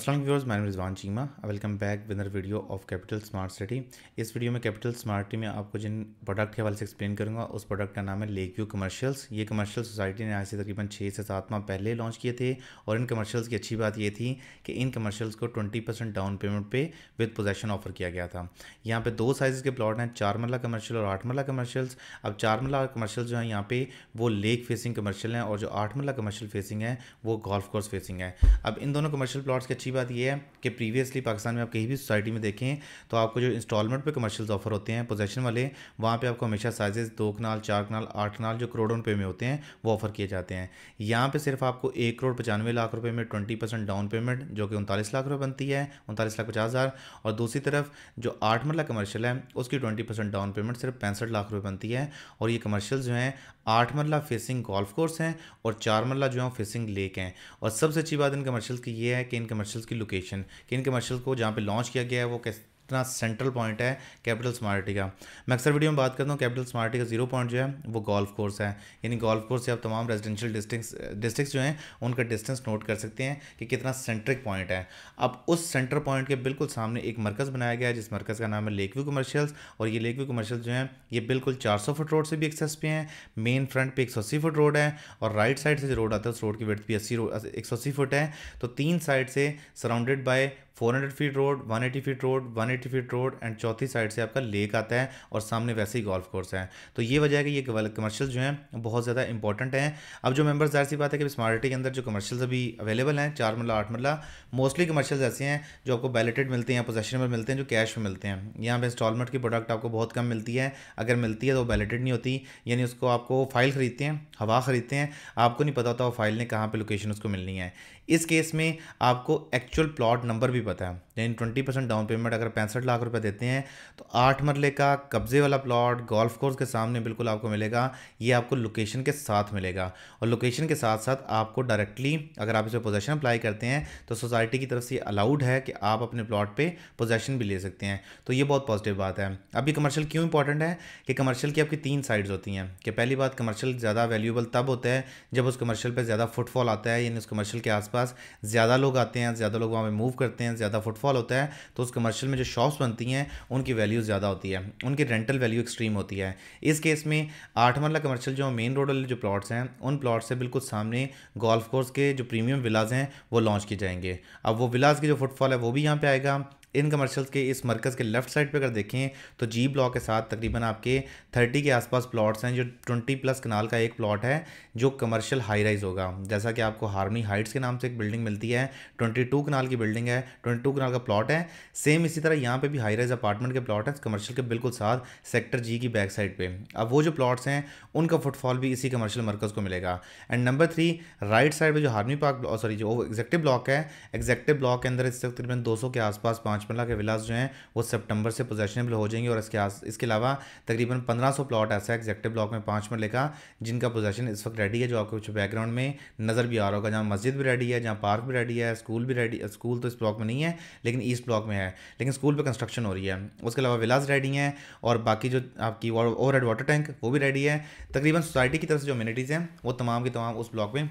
Aslam viewers मैं Rizwan Cheema welcome back winner video of Capital Smart City इस video में Capital Smart City में आपको जिन प्रोडक्ट के हवाले से एक्सप्लेन करूँगा उस प्रोडक्ट का नाम है लेक व्यू कमर्शियल्स ये कमर्शियल सोसाइटी ने आज से तकरीबन छः से सात माह पहले लॉन्च किए थे और इन कमर्शियल्स की अच्छी बात ये थी कि इन कमर्शियल्स को twenty percent down payment pay with possession offer किया गया था यहाँ पर दो साइज़ के प्लाट हैं चार मरला कमर्शियल और आठ मरला कमर्शियल्स अब चार मरला कमर्शियल जो है यहाँ पर वो लेक फेसिंग कमर्शियल हैं और जो आठ मरला कमर्शियल फेसिंग है वो गोल्फ कोर्स फेसिंग है अब इन दोनों कमर्शियल प्लाट्स की अच्छी अच्छी बात यह है कि प्रीवियसली पाकिस्तान में आप कहीं भी सोसाइटी में देखें तो आपको जो इंस्टॉलमेंट पे कमर्शियल्स ऑफर होते हैं पोजेशन वाले वहाँ पे आपको हमेशा साइजेस दो कनाल चार कनाल आठ कनाल जो करोड़ों रुपये में होते हैं वो ऑफर किए जाते हैं यहाँ पर सिर्फ आपको एक करोड़ पचानवे लाख रुपये में ट्वेंटी परसेंट डाउन पेमेंट जो कि उनतालीस लाख रुपये बनती है उनतालीस लाख पचास हज़ार और दूसरी तरफ जो आठ मरला कमर्शियल है उसकी ट्वेंटी परसेंट डाउन पेमेंट सिर्फ पैंसठ लाख रुपये बनती है और ये कमर्शियल जो हैं आठ मरला फेसिंग गोल्फ कोर्स हैं और चार मरला जो है फेसिंग लेक हैं और सबसे अच्छी बात इन कमर्शियल की ये है कि इन कमर्शियल कमर्शियल्स की लोकेशन किन कमर्शल्स को जहाँ पे लॉन्च किया गया है वो कैसे इतना सेंट्रल पॉइंट है कैपिटल स्मार्टी का मैं अक्सर वीडियो में बात करता हूँ कैपिटल स्मार्टी का जीरो पॉइंट जो है वो गोल्फ कोर्स है यानी गोल्फ कोर्स से आप तमाम रेजिडेंशियल डिस्ट्रिक्स डिस्ट्रिक्स जो हैं उनका डिस्टेंस नोट कर सकते हैं कि कितना सेंट्रिक पॉइंट है अब उस सेंटर पॉइंट के बिल्कुल सामने एक मरकज़ बनाया गया है जिस मरकज़ का नाम है लेकव्यू कमर्शियल्स और ये लेकव्यू कमर्शियल जो हैं ये बिल्कुल चार सौ फुट रोड से भी एक्सेस पे हैं मेन फ्रंट पर एक सौ अस्सी फुट रोड है और राइट साइड से जो रोड आता है उस रोड की वर्थ भी अस्सी एक सौ अस्सी फुट है तो तीन साइड से surrounded by 400 feet road 180 feet road 180 feet road and चौथी साइड से आपका लेक आता है और सामने वैसे ही गोल्फ कोर्स है तो ये वजह है कि ये कमर्शियल जो हैं बहुत ज़्यादा इंपॉर्टेंट हैं अब जो मेंबर्स जाहिर सी बात है कि स्मार्टी के अंदर जो कमर्शियल्स अभी अवेलेबल हैं चार मरला आठ मरला मोस्टली कमर्शियल्स ऐसे हैं जो आपको बैलेटेड मिलते हैं पोजेशन में मिलते हैं जो कैश में मिलते हैं यहाँ पर इंस्टॉलमेंट की प्रोडक्ट आपको बहुत कम मिलती है अगर मिलती है तो बैलेटेड नहीं होती यानी उसको आपको फाइल ख़रीदते हैं हवा ख़रीदते हैं आपको नहीं पता होता वो फाइल ने कहाँ पर लोकेशन उसको मिलनी है इस केस में आपको एक्चुअल प्लॉट नंबर भी पता है यानी ट्वेंटी परसेंट डाउन पेमेंट अगर पैंसठ लाख रुपए देते हैं तो आठ मरले का कब्जे वाला प्लॉट गोल्फ कोर्स के सामने बिल्कुल आपको मिलेगा ये आपको लोकेशन के साथ मिलेगा और लोकेशन के साथ साथ आपको डायरेक्टली अगर आप इस पर पोजेशन अप्लाई करते हैं तो सोसाइटी की तरफ से अलाउड है कि आप अपने प्लॉट पर पोजेशन भी ले सकते हैं तो ये बहुत पॉजिटिव बात है अभी कमर्शियल क्यों इंपॉर्टेंट है कि कमर्शियल की आपकी तीन साइड्स होती हैं कि पहली बात कमर्शियल ज़्यादा वैल्यूबल तब होता है जब उस कमर्शियल पर ज़्यादा फुटफॉल आता है यानी उस कमर्शियल के आसपास पास ज़्यादा लोग आते हैं ज़्यादा लोग वहाँ पर मूव करते हैं ज़्यादा फुटफॉल होता है तो उस कमर्शियल में जो शॉप्स बनती हैं उनकी वैल्यू ज़्यादा होती है उनकी रेंटल वैल्यू एक्सट्रीम होती है इस केस में आठ मरला कमर्शियल जो मेन रोड वाले जो प्लॉट्स हैं उन प्लॉट से बिल्कुल सामने गोल्फ कोर्स के जो प्रीमियम विलाज हैं वो लॉन्च किए जाएंगे अब वो विलाज की जो फुटफॉल है वो भी यहाँ पर आएगा इन कमर्शियल्स के इस मरकज़ के लेफ्ट साइड पे अगर देखें तो जी ब्लॉक के साथ तकरीबन आपके थर्टी के आसपास प्लॉट्स हैं जो ट्वेंटी प्लस कनाल का एक प्लॉट है जो कमर्शियल हाई राइज होगा जैसा कि आपको हार्मनी हाइट्स के नाम से एक बिल्डिंग मिलती है ट्वेंटी टू कनाल की बिल्डिंग है ट्वेंटी टू कनाल का प्लॉट है सेम इसी तरह यहाँ पर भी हाई राइज अपार्टमेंट के प्लॉट हैं कमर्शियल के बिल्कुल साथ सेक्टर जी की बैक साइड पर अब वो जो प्लाट्स हैं उनका फुटफॉल भी इसी कमर्शियल मरकज़ को मिलेगा and number three right side पर जो हारमी पार्क सॉरी जो एग्जेक्टिव ब्लॉक है एग्जेक्टिव ब्लॉक के अंदर इस तकरीबन दो के आसपास पाँच पंचमला के विलास जो हैं वो सितंबर से पोजेशनेबल हो जाएंगे और इसके आस इसके अलावा तकरीबन पंद्रह सौ प्लॉट ऐसा है एग्जेक्टिव ब्लॉक में पाँच मरले का जिनका पोजेशन इस वक्त रेडी है जो आपको कुछ बैकग्राउंड में नज़र भी आ रहा होगा जहाँ मस्जिद भी रेडी है जहाँ पार्क भी रेडी है स्कूल भी रेडी स्कूल तो इस ब्लॉक में नहीं है लेकिन ईस्ट ब्लॉक में है लेकिन स्कूल पर कंस्ट्रक्शन हो रही है उसके अलावा विलास रेडी हैं और बाकी जो आपकी ओवर वाटर टैंक वो भी रेडी है तकरीबन सोसाइटी की तरफ से जो अम्यूनिटीज़ हैं वो तमाम की तमाम उस ब्लॉक में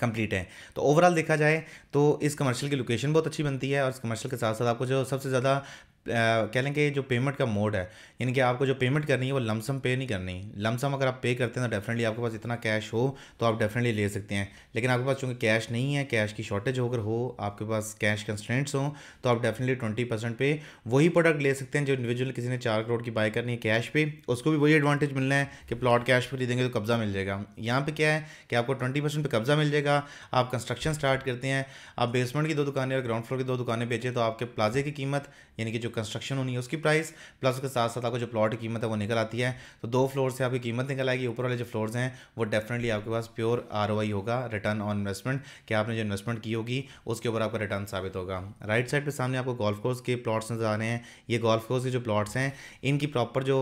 कंप्लीट है तो ओवरऑल देखा जाए तो इस कमर्शियल की लोकेशन बहुत अच्छी बनती है और इस कमर्शियल के साथ साथ आपको जो सबसे ज़्यादा कह लेंगे जो पेमेंट का मोड है यानी कि आपको जो पेमेंट करनी है वो लमसम पे नहीं करनी लमसम अगर आप पे करते हैं तो डेफिनेटली आपके पास इतना कैश हो तो आप डेफिनेटली ले सकते हैं लेकिन आपके पास चूँकि कैश नहीं है कैश की शॉर्टेज होकर हो आपके पास कैश कंस्टेंट्स हो तो आप डेफिनेटली ट्वेंटी परसेंट पे वही प्रोडक्ट ले सकते हैं जो इंडिविजुअल किसी ने चार करोड़ की बाय करनी है कैश पे उसको भी वही एडवांटेज मिलना है कि प्लॉट कैश पर देंगे तो कब्ज़ा मिल जाएगा यहाँ पर क्या है कि आपको ट्वेंटी परसेंट पर कब्ज़ा मिल जाएगा आप कंस्ट्रक्शन स्टार्ट करते हैं आप बेसमेंट की दो दुकानें और ग्राउंड फ्लोर की दो दुकानें बेचें तो आपके प्लाजे की कीमत यानी कि जो कंस्ट्रक्शन होनी है उसकी प्राइस प्लस उसके साथ साथ आपको जो प्लॉट की कीमत है वो निकल आती है तो दो फ्लोर से आपकी कीमत निकल आएगी ऊपर वाले जो फ्लोर्स हैं वो डेफिनेटली आपके पास प्योर आर होगा रिटर्न ऑन इन्वेस्टमेंट कि आपने जो इन्वेस्टमेंट की होगी उसके ऊपर आपका रिटर्न साबित होगा राइट साइड पर सामने आपको गोल्फ कोर्स के प्लॉट्स नजर आ रहे हैं ये गोल्फ कोर्स के जो प्लॉट्स हैं इनकी प्रॉपर जो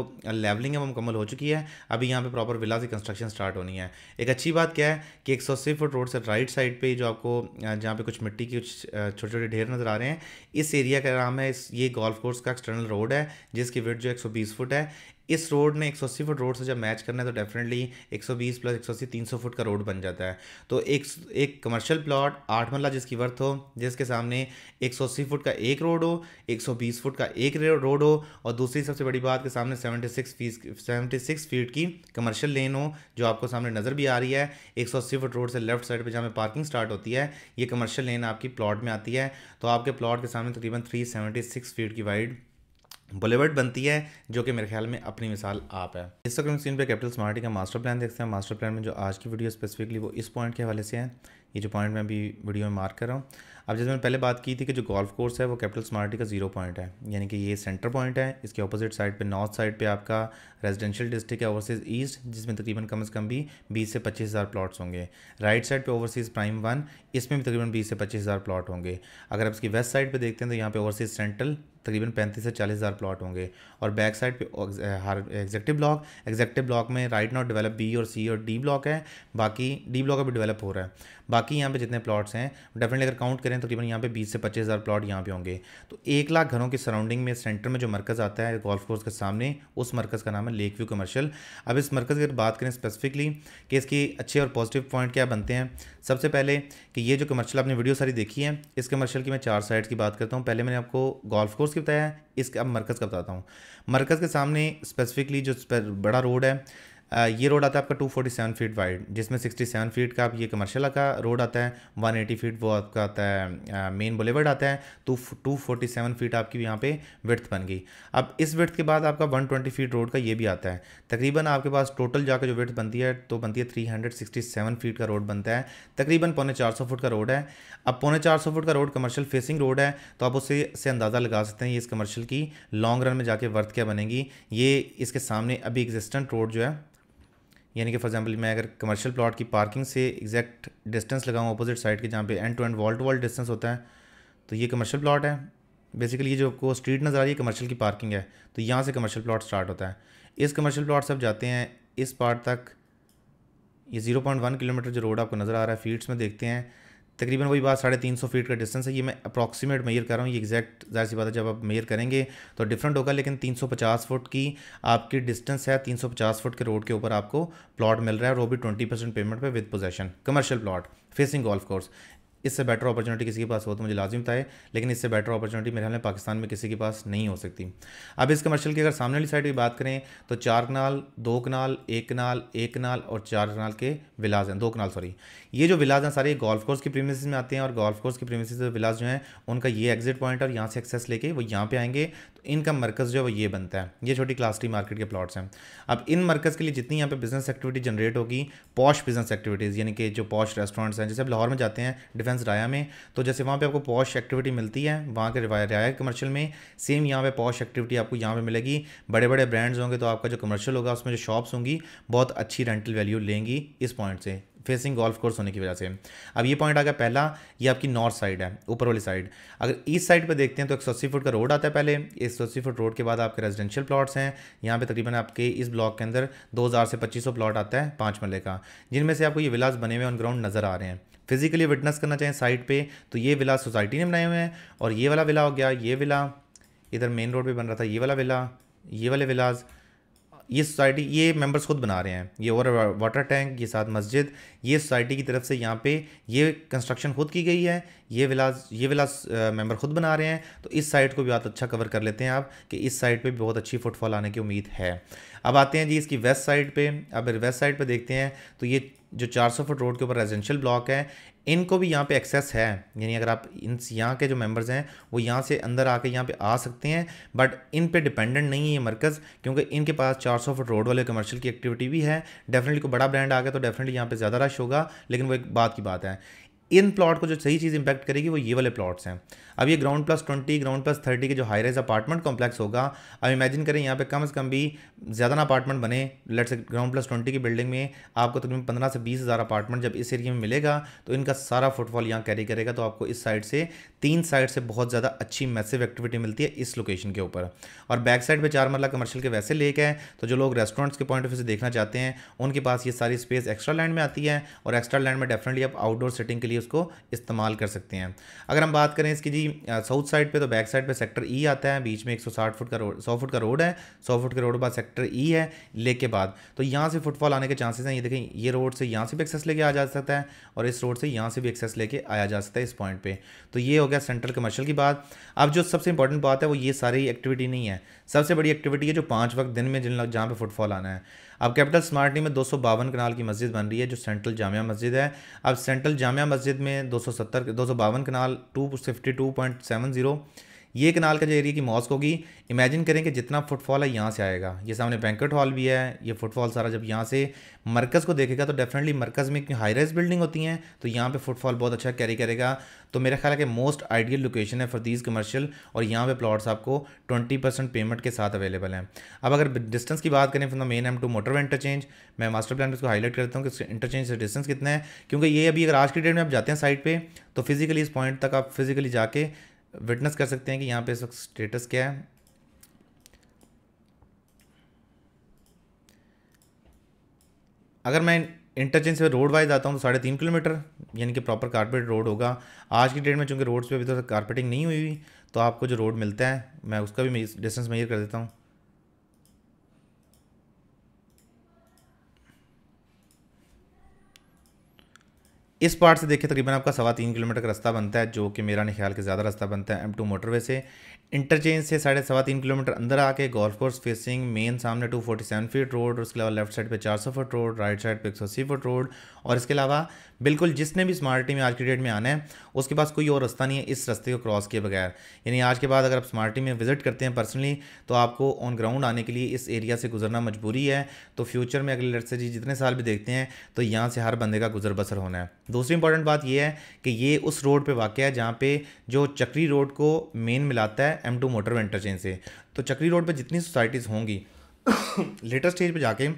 लेवलिंग है वो मुकम्मल हो चुकी है अभी यहाँ पर प्रॉपर विला की कंस्ट्रक्शन स्टार्ट होनी है एक अच्छी बात क्या है कि एक फुट रोड से राइट साइड पर जो आपको जहाँ पे कुछ मिट्टी की कुछ छोटे छोटे ढेर नज़र आ रहे हैं इस एरिया का नाम है इस ये गोल्फ कोर्स का एक्सटर्नल रोड है जिसकी वेट जो 120 फुट है इस रोड ने 180 फुट रोड से जब मैच करना है तो डेफिनेटली 120 प्लस 180 300 फुट का रोड बन जाता है तो एक एक कमर्शियल प्लॉट आठ मल्ला जिसकी वर्थ हो जिसके सामने 180 फुट का एक रोड हो 120 फुट का एक रोड हो और दूसरी सबसे बड़ी बात के सामने 76 फीस 76 फीट की कमर्शियल लेन हो जो आपको सामने नज़र भी आ रही है एक फुट रोड से लेफ्ट साइड पर जहाँ पार्किंग स्टार्ट होती है ये कमर्शियल लेन आपकी प्लॉट में आती है तो आपके प्लॉट के सामने तकरीबन थ्री फीट की वाइड बॉलीवुड बनती है जो कि मेरे ख्याल में अपनी मिसाल आप है इस स्क्रीन पे कैपिटल स्मार्टी का मास्टर प्लान देखते हैं मास्टर प्लान में जो आज की वीडियो स्पेसिफिकली वो इस पॉइंट के हवाले से है ये जो पॉइंट मैं अभी वीडियो में मार्क कर रहा हूँ अब जैसे मैंने पहले बात की थी कि जो गोल्फ कोर्स है वो कैपिटल स्मार्टी का जीरो पॉइंट है यानी कि ये सेंटर पॉइंट है इसके अपोजिट साइड पे नॉर्थ साइड पे आपका रेजिडेंशियल डिस्ट्रिक्ट है ओवरसीज़ ईस्ट जिसमें तकरीबन कम से कम भी बीस से पच्चीस हज़ार प्लाट्स होंगे राइट साइड पे ओवरसीज़ प्राइम वन इसमें भी तकरीबन बीस से पच्चीस हज़ार प्लाट होंगे अगर आप इसकी वेस्ट साइड पर देखते हैं तो यहाँ पर ओवरसीज़ सेंट्रल तकरीबन पैंतीस से चालीस हज़ार प्लाट होंगे और बैक साइड पे हर एग्जेक्टिव ब्लॉक एग्जेक्टिव ब्लॉक में राइट नॉट डेवलप बी और सी और डी ब्लॉक है बाकी डी ब्लॉक अभी डेवलप हो रहा है बाकी यहाँ पे जितने प्लॉट्स हैं डेफिनेटली अगर काउंट करें तो तकरीबन यहाँ पे बीस से पच्चीस हज़ार प्लॉट यहाँ पे होंगे तो एक लाख घरों के सराउंडिंग में सेंटर में जो मरकज़ आता है गोल्फ कोर्स के सामने उस मरकज़ का नाम है लेक व्यू कमर्शल अब इस मरकज़ की बात करें स्पेसिफिकली कि इसके अच्छे और पॉजिटिव पॉइंट क्या बनते हैं सबसे पहले कि ये जो कमर्शल आपने वीडियो सारी देखी है इस कमर्शल की मैं चार साइड की बात करता हूँ पहले मैंने आपको गोल्फ कोर्स की बताया इसका अब मरकज़ का बताता हूँ मरकज़ के सामने स्पेसिफिकली जो बड़ा रोड है ये रोड आता है आपका 247 फीट वाइड जिसमें 67 फीट का आप ये कमर्शियल का रोड आता है 180 फीट वो आपका आता है मेन बुलेवर्ड आता है तो 247 फीट आपकी यहाँ पे विर्थ बन गई अब इस विर्थ के बाद आपका 120 फीट रोड का ये भी आता है तकरीबन आपके पास टोटल जाकर जो विर्थ बनती है तो बनती है 367 फीट का रोड बनता है तकरीबन पौने सौ फुट का रोड है अब पौने सौ फुट का रोड कमर्शियल फेसिंग रोड है तो आप उससे से अंदाज़ा लगा सकते हैं ये इस कमर्शियल की लॉन्ग रन में जाके वर्थ क्या बनेगी ये इसके सामने अभी एग्जिस्टेंट रोड जो है यानी कि फॉर एग्जांपल मैं अगर कमर्शियल प्लॉट की पार्किंग से एग्जैक्ट डिस्टेंस लगाऊँ अपोजिट साइड के जहाँ पे end to end wall to wall distance होता है तो ये कमर्शियल प्लॉट है बेसिकली ये जो आपको स्ट्रीट नज़र आ रही है कमर्शियल की पार्किंग है तो यहाँ से कमर्शियल प्लॉट स्टार्ट होता है इस कमर्शियल प्लॉट से आप जाते हैं इस पार्ट तक ये जीरो किलोमीटर जो रोड आपको नज़र आ रहा है फीड्स में देखते हैं तकरीबन वही बात साढ़े तीन सौ फीट का डिस्टेंस है ये मैं अप्रॉक्सीमेट मेयर कर रहा हूँ ये एग्जैक्ट जाहिर सी बात है जब आप मेयर करेंगे तो डिफरेंट होगा लेकिन तीन सौ पचास फुट की आपकी डिस्टेंस है तीन सौ पचास फुट के रोड के ऊपर आपको प्लॉट मिल रहा है और वो भी ट्वेंटी परसेंट पेमेंट पर pay with possession commercial plot facing golf course इससे बेटर अपॉर्चुनिटी किसी के पास हो तो मुझे लाजिम था लेकिन इससे बेटर अपॉर्चुनिटी मेरे हमें में पाकिस्तान में किसी के पास नहीं हो सकती अब इस कमर्शियल की अगर सामने वाली साइड की बात करें तो चार कनाल दो कनाल एक कनाल एक कनाल और चार कनाल के विलाज हैं दो कनाल सॉरी ये जो विलाज हैं सारे गोल्फ कोर्स की प्रीमिस में आते हैं और गोल्फ कोर्स की प्रीमिस विलाज जो है उनका ये एग्जिट पॉइंट और यहाँ से एक्सेस लेके वो यहाँ पर आएंगे तो इनका मरकज़ जो है वो ये बनता है ये छोटी क्लास टी मार्केट के प्लाट्स हैं अब इन मरकज़ के लिए जितनी यहाँ पे बिज़नेस एक्टिविटी जनरेट होगी पॉश बिज़नेस एक्टिविटीज़ यानी कि जो पॉश रेस्टोरेंट्स हैं जैसे अब लाहौर में जाते हैं डिफेंस सेंस राया में तो जैसे वहाँ पे आपको पॉश एक्टिविटी मिलती है वहाँ के राया कमर्शियल में सेम यहाँ पे पॉश एक्टिविटी आपको यहाँ पे मिलेगी बड़े बड़े ब्रांड्स होंगे तो आपका जो कमर्शियल होगा उसमें जो शॉप्स होंगी बहुत अच्छी रेंटल वैल्यू लेंगी इस पॉइंट से फेसिंग गोल्फ कोर्स होने की वजह से अब ये पॉइंट आ गया पहला ये आपकी नॉर्थ साइड है ऊपर वाली साइड अगर ईस्ट साइड पे देखते हैं तो एक सौ अस्सी फुट का रोड आता है पहले एक सौ अस्सी फुट रोड के बाद आपके रेजिडेंशियल प्लॉट्स हैं यहाँ पे तकरीबन आपके इस ब्लॉक के अंदर दो हज़ार से पच्चीस सौ प्लॉट आता है पाँच मल्ले का जिनमें से आपको ये विलास बने हुए ऑन ग्राउंड नज़र आ रहे हैं फिजिकली विटनेस करना चाहें साइट पे तो ये विला सोसाइटी ने बनाए हुए हैं और ये वाला विला हो गया ये विला इधर मेन रोड पे बन रहा था ये वाला विला ये वाले विलाज़ ये सोसाइटी ये मेंबर्स खुद बना रहे हैं ये और वाटर टैंक ये साथ मस्जिद ये सोसाइटी की तरफ से यहाँ पे ये कंस्ट्रक्शन खुद की गई है ये विलाज ये विलाज मेंबर खुद बना रहे हैं तो इस साइट को भी बहुत अच्छा कवर कर लेते हैं आप कि इस साइट पे भी बहुत अच्छी फुटफॉल आने की उम्मीद है अब आते हैं जी इसकी वेस्ट साइड पर अब वेस्ट साइड पर देखते हैं तो ये जो चार सौ फुट रोड के ऊपर रेजिडेंशियल ब्लॉक है इनको भी यहाँ पे एक्सेस है यानी अगर आप इन यहाँ के जो मेंबर्स हैं वो यहाँ से अंदर आके यहाँ पे आ सकते हैं बट इन पे डिपेंडेंट नहीं है ये मरकज़ क्योंकि इनके पास 400 फुट रोड वाले कमर्शियल की एक्टिविटी भी है डेफिनेटली कोई बड़ा ब्रांड आ गया तो डेफिनेटली यहाँ पे ज़्यादा रश होगा लेकिन वो एक बात की बात है इन प्लॉट को जो सही चीज़ इंपैक्ट करेगी वो ये वाले प्लॉट्स हैं अब ये ground plus twenty ground plus thirty के जो हाई राइज अपार्टमेंट कॉम्प्लेक्स होगा अब इमेजिन करें यहाँ पे कम से कम भी ज़्यादा ना अपार्टमेंट बने लेट्स ग्राउंड प्लस ट्वेंटी की बिल्डिंग में आपको तकरीबन तो पंद्रह से बीस हज़ार अपार्टमेंट जब इस एरिया में मिलेगा तो इनका सारा फुटफॉल यहाँ कैरी करेगा तो आपको इस साइड से तीन साइड से बहुत ज़्यादा अच्छी मैसिव एक्टिविटी मिलती है इस लोकेशन के ऊपर और बैक साइड पर चार मरला कमर्शियल के वैसे लेक है तो जो लोग रेस्टोरेंट्स के पॉइंट ऑफ व्यू से देखना चाहते हैं उनके पास ये सारी स्पेस एक्स्ट्रा लैंड में आती है और एक्स्ट्रा लैंड में डेफिनेटली आप आउटडोर सेटिंग के लिए उसको इस्तेमाल कर सकते हैं अगर हम बात करें इसकी जी साउथ साइड पे तो बैक साइड पे सेक्टर ई e आता है बीच में 160 फुट का रोड सौ फुट का रोड है सौ फुट के रोड बाद सेक्टर ई e है लेक के बाद तो यहाँ से फुटफॉल आने के चांसेस हैं ये देखें ये रोड से यहाँ से भी एक्सेस लेके आया जा सकता है और इस रोड से यहाँ से भी एक्सेस लेके आया जा सकता है इस पॉइंट पर तो ये हो गया सेंट्रल कमर्शल की बात अब जो सबसे इंपॉर्टेंट बात है वो ये सारी एक्टिविटी नहीं है सबसे बड़ी एक्टिविटी है जो पाँच वक्त दिन में जिन जहाँ पर फुटफॉल आना है अब कैपिटल स्मार्टली में दो सौ बावन कनाल की मस्जिद बन रही है जो सेंट्रल जामिया मस्जिद है अब सेंट्रल जामिया मस्जिद में दो सौ सत्तर दो सौ बावन कनाल two fifty two point seven zero ये कनाल का जो एरिया की मॉस्क होगी इमेजिन करें कि जितना फुटफॉल है यहाँ से आएगा ये सामने बैंकट हॉल भी है ये फुटफॉल सारा जब यहाँ से मरकज़ को देखेगा तो डेफिनेटली मरकज़ में हाई राइज बिल्डिंग होती हैं तो यहाँ पर फुटफॉल बहुत अच्छा कैरी करेगा तो मेरा ख्याल है कि मोस्ट आइडियल लोकेशन है फॉर दीज कमर्शियल और यहाँ पर प्लाट्स आपको ट्वेंटी परसेंट पेमेंट के साथ अवेलेबल हैं अब अगर डिस्टेंस की बात करें from the main M two motor interchange मैं मास्टर प्लान में इसको हाईलाइट करता हूँ कि इंटरचेंज से डिस्टेंस कितना है क्योंकि ये अभी अगर आज की डेट में आप जाते हैं साइड पर तो फिजिकली इस पॉइंट तक आप फिजिकली जाके विटनेस कर सकते हैं कि यहाँ पे इस वक्त स्टेटस क्या है अगर मैं इंटरचेंज से रोड वाइज आता हूँ तो साढ़े तीन किलोमीटर यानी कि प्रॉपर कारपेट रोड होगा आज की डेट में चूँकि रोड्स पे अभी तो कारपेटिंग नहीं हुई हुई तो आपको जो रोड मिलता है मैं उसका भी डिस्टेंस मेजर कर देता हूँ इस पार्ट से देखिए तकरीबन आपका सवा तीन किलोमीटर का रास्ता बनता है जो कि मेरा ख्याल के ज़्यादा रास्ता बनता है एम टू मोटरवे से इंटरचेंज से साढ़े सवा तीन किलोमीटर अंदर आके गोल्फ कोर्स फेसिंग मेन सामने two forty seven feet road उसके अलावा लेफ्ट साइड पे चार सौ फुट रोड राइट साइड पे एक सौ अस्सी फुट रोड और इसके अलावा बिल्कुल जिसने भी स्मार्ट टी में आज की डेट में आना है उसके पास कोई और रास्ता नहीं है इस रास्ते को क्रॉस किए बगैर यानी आज के बाद अगर आप स्मार्ट टी में विजिट करते हैं पर्सनली तो आपको ऑन ग्राउंड आने के लिए इस एरिया से गुजरना मजबूरी है तो फ्यूचर में अगले लड़से जी जितने साल भी देखते हैं तो यहाँ से हर बंदे का गुजर बसर होना है दूसरी इंपॉर्टेंट बात यह है कि ये उस रोड पे वाक़ है जहाँ पे जो चक्री रोड को मेन मिलाता है एम टू मोटर इंटरचेंज से तो चक्री रोड पे जितनी सोसाइटीज़ होंगी लेटेस्ट स्टेज पे जाके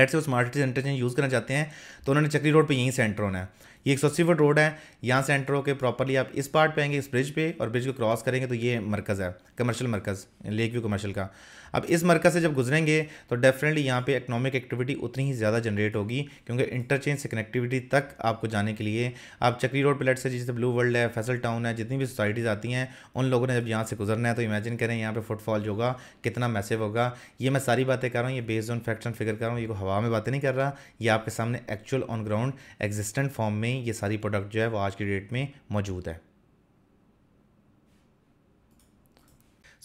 लेट्स से वो स्मार्ट सिटी इंटरचेंज यूज़ करना चाहते हैं तो उन्होंने चक्री रोड पे यहीं सेंटर होना है ये एक सौ फुट रोड है यहाँ से एंटर होकर प्रॉपरली आप इस पार्ट पे आएंगे इस ब्रिज पे और ब्रिज को क्रॉस करेंगे तो ये मरकज़ है कमर्शियल मरकज़ लेक व्यू कमर्शियल का अब इस मरकज़ से जब गुजरेंगे तो डेफिनेटली यहाँ पे इकनॉमिक एक्टिविटी उतनी ही ज़्यादा जनरेट होगी क्योंकि इंटरचेंज से कनेक्टिविटी तक आपको जाने के लिए आप चक्री रोड प्लेट से जैसे ब्लू वर्ल्ड है फैसल टाउन है जितनी भी सोसाइटीज़ आती हैं उन लोगों ने जब यहाँ से गुजरना है तो इमेजिन करें यहाँ पर फुटफॉल होगा कितना मैसेव होगा ये मैं सारी बातें कर रहा हूँ ये based on facts and figure कर रहा हूँ ये हवा में बातें नहीं कर रहा ये आपके सामने actual on ground existent form में में ये सारी प्रोडक्ट जो है वो आज की डेट में मौजूद है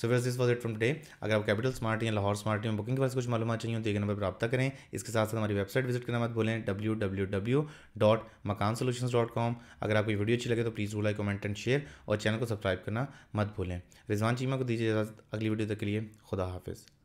सो फिर this was it from day अगर आप कैपिटल स्मार्ट या लाहौर स्मार्ट में बुकिंग के पास कुछ मालूम चाहिए तो एक नंबर पर रब्ता करें इसके साथ साथ हमारी वेबसाइट विजिट करना मत भूलें W W W dot makaan solution dot com अगर आपको वीडियो अच्छी लगे तो प्लीज़ वो लाइक कमेंट एंड शेयर और चैनल को सब्सक्राइब करना मत भूलें रिजवान चीमा को दीजिए इजाज़त अगली वीडियो तक के लिए खुदा हाफिज़